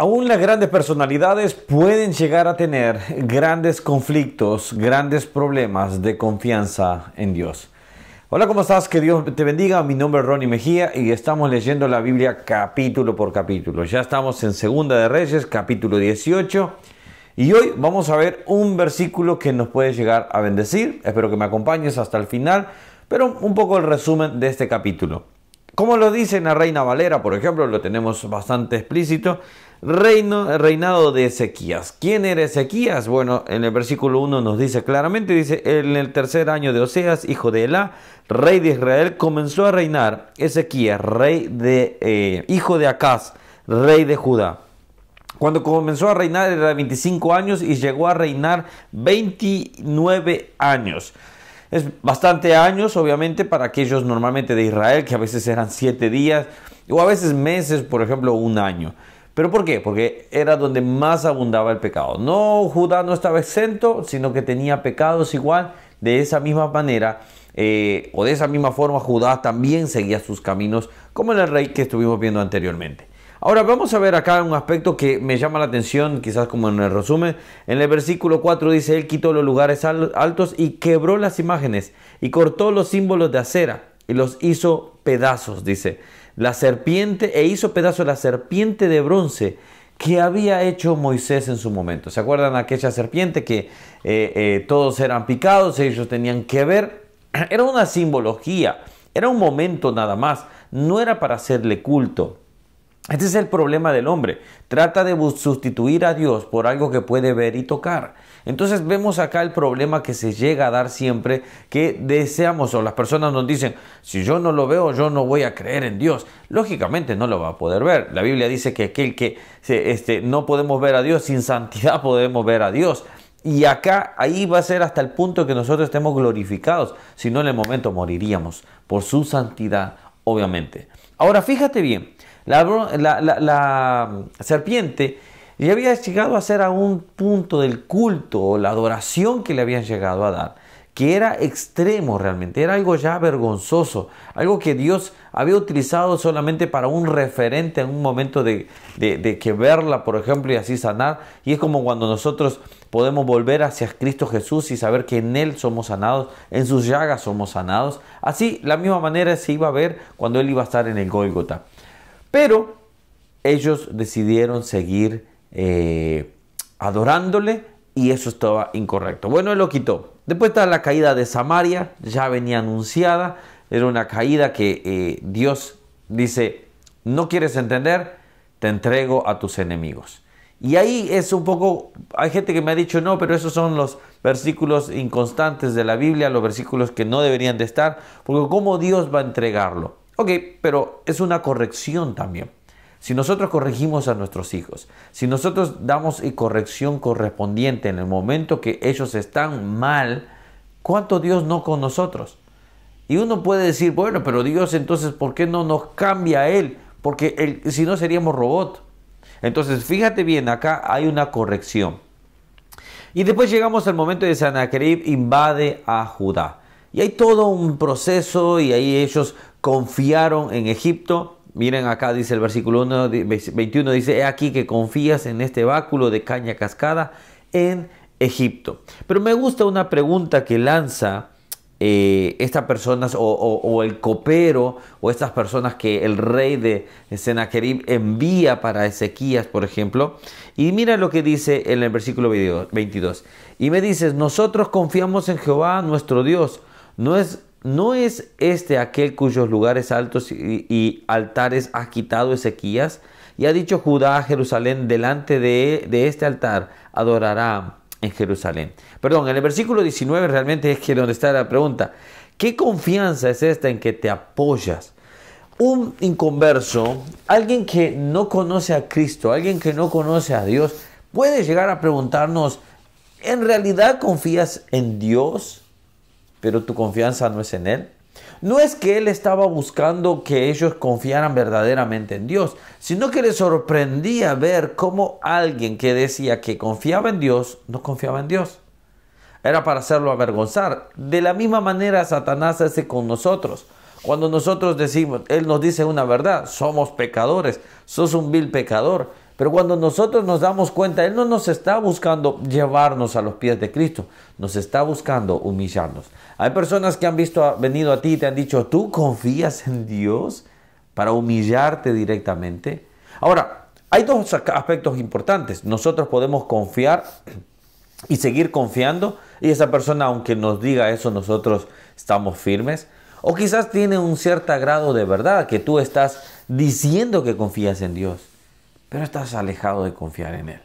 Aún las grandes personalidades pueden llegar a tener grandes conflictos, grandes problemas de confianza en Dios. Hola, ¿cómo estás? Que Dios te bendiga. Mi nombre es Ronnie Mejía y estamos leyendo la Biblia capítulo por capítulo. Ya estamos en Segunda de Reyes, capítulo 18. Y hoy vamos a ver un versículo que nos puede llegar a bendecir. Espero que me acompañes hasta el final, pero un poco el resumen de este capítulo. Como lo dice en la Reina Valera, por ejemplo, lo tenemos bastante explícito reino, reinado de Ezequías. ¿Quién era Ezequías? Bueno, en el versículo 1 nos dice claramente, dice, en el tercer año de Oseas, hijo de Elá, rey de Israel, comenzó a reinar Ezequías, rey de, eh, hijo de Acaz, rey de Judá. Cuando comenzó a reinar era 25 años y llegó a reinar 29 años. Es bastante años, obviamente, para aquellos normalmente de Israel, que a veces eran 7 días o a veces meses, por ejemplo, un año. ¿Pero por qué? Porque era donde más abundaba el pecado. No, Judá no estaba exento, sino que tenía pecados igual. De esa misma manera, eh, o de esa misma forma, Judá también seguía sus caminos, como el rey que estuvimos viendo anteriormente. Ahora vamos a ver acá un aspecto que me llama la atención, quizás como en el resumen. En el versículo 4 dice, Él quitó los lugares altos y quebró las imágenes y cortó los símbolos de acera y los hizo pedazos, dice la serpiente e hizo pedazo la serpiente de bronce que había hecho Moisés en su momento. ¿Se acuerdan aquella serpiente que eh, eh, todos eran picados, ellos tenían que ver? Era una simbología, era un momento nada más, no era para hacerle culto. Este es el problema del hombre. Trata de sustituir a Dios por algo que puede ver y tocar. Entonces vemos acá el problema que se llega a dar siempre que deseamos o las personas nos dicen, si yo no lo veo, yo no voy a creer en Dios. Lógicamente no lo va a poder ver. La Biblia dice que aquel que este, no podemos ver a Dios, sin santidad podemos ver a Dios. Y acá, ahí va a ser hasta el punto que nosotros estemos glorificados, si no en el momento moriríamos por su santidad, obviamente. Ahora fíjate bien, la, mm, serpiente ya había llegado a ser a un punto del culto o la adoración que le habían llegado a dar, que era extremo realmente, era algo ya vergonzoso, algo que Dios había utilizado solamente para un referente en un momento de, de que verla, por ejemplo, y así sanar. Y es como cuando nosotros podemos volver hacia Cristo Jesús y saber que en Él somos sanados, en sus llagas somos sanados. Así, la misma manera se iba a ver cuando Él iba a estar en el Gólgota. Pero ellos decidieron seguir eh, adorándole y eso estaba incorrecto. Bueno, él lo quitó. Después está la caída de Samaria, ya venía anunciada, era una caída que eh, Dios dice, no quieres entender, te entrego a tus enemigos. Y ahí es un poco, hay gente que me ha dicho, no, pero esos son los versículos inconstantes de la Biblia, los versículos que no deberían de estar, porque ¿cómo Dios va a entregarlo? Ok, pero es una corrección también. Si nosotros corregimos a nuestros hijos, si nosotros damos corrección correspondiente en el momento que ellos están mal, ¿cuánto Dios no con nosotros? Y uno puede decir, bueno, pero Dios entonces, ¿por qué no nos cambia a Él? Porque si no seríamos robot. Entonces, fíjate bien, acá hay una corrección. Y después llegamos al momento de Sanacrib invade a Judá. Y hay todo un proceso y ahí ellos confiaron en Egipto. Miren acá dice el versículo 21, dice, he aquí que confías en este báculo de caña cascada en Egipto. Pero me gusta una pregunta que lanza eh, estas personas o, el copero o estas personas que el rey de Sennacherib envía para Ezequías, por ejemplo. Y mira lo que dice en el versículo 22. Y me dices, nosotros confiamos en Jehová nuestro Dios no es, no es este aquel cuyos lugares altos y, altares ha quitado Ezequías. Y ha dicho Judá a Jerusalén, delante de, de este altar adorará en Jerusalén. Perdón, en el versículo 19 realmente es que donde está la pregunta. ¿Qué confianza es esta en que te apoyas? Un inconverso, alguien que no conoce a Cristo, alguien que no conoce a Dios, puede llegar a preguntarnos, ¿en realidad confías en Dios? pero tu confianza no es en Él. No es que Él estaba buscando que ellos confiaran verdaderamente en Dios, sino que le sorprendía ver cómo alguien que decía que confiaba en Dios, no confiaba en Dios. Era para hacerlo avergonzar. De la misma manera Satanás hace con nosotros. Cuando nosotros decimos, Él nos dice una verdad, somos pecadores, sos un vil pecador. Pero cuando nosotros nos damos cuenta, Él no nos está buscando llevarnos a los pies de Cristo, nos está buscando humillarnos. Hay personas que han visto, venido a ti y te han dicho, tú confías en Dios para humillarte directamente. Ahora, hay dos aspectos importantes. Nosotros podemos confiar y seguir confiando y esa persona, aunque nos diga eso, nosotros estamos firmes. O quizás tiene un cierto grado de verdad que tú estás diciendo que confías en Dios pero estás alejado de confiar en Él.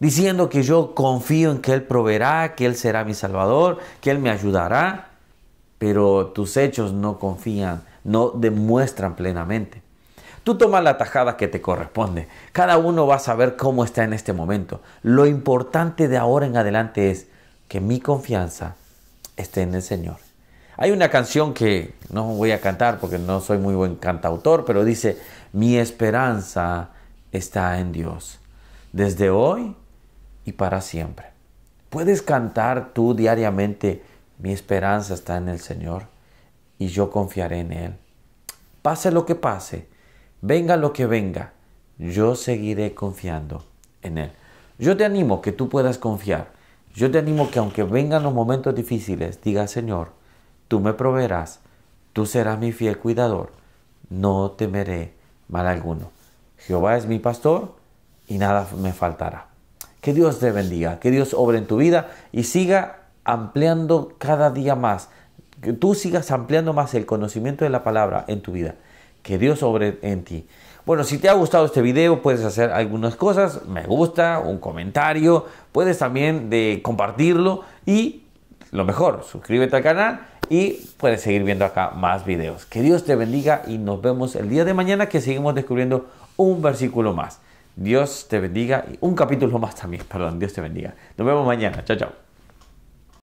Diciendo que yo confío en que Él proveerá, que Él será mi Salvador, que Él me ayudará, pero tus hechos no confían, no demuestran plenamente. Tú tomas la tajada que te corresponde. Cada uno va a saber cómo está en este momento. Lo importante de ahora en adelante es que mi confianza esté en el Señor. Hay una canción que no voy a cantar porque no soy muy buen cantautor, pero dice, mi esperanza está en Dios, desde hoy y para siempre. Puedes cantar tú diariamente, mi esperanza está en el Señor y yo confiaré en Él. Pase lo que pase, venga lo que venga, yo seguiré confiando en Él. Yo te animo que tú puedas confiar. Yo te animo que aunque vengan los momentos difíciles, diga Señor, tú me proveerás, tú serás mi fiel cuidador, no temeré mal alguno. Jehová es mi pastor y nada me faltará. Que Dios te bendiga, que Dios obre en tu vida y siga ampliando cada día más, que tú sigas ampliando más el conocimiento de la palabra en tu vida. Que Dios obre en ti. Bueno, si te ha gustado este video, puedes hacer algunas cosas, me gusta, un comentario, puedes también de compartirlo y lo mejor, suscríbete al canal y puedes seguir viendo acá más videos. Que Dios te bendiga y nos vemos el día de mañana que seguimos descubriendo un versículo más. Dios te bendiga y un capítulo más también, perdón, Dios te bendiga. Nos vemos mañana, chao, chao.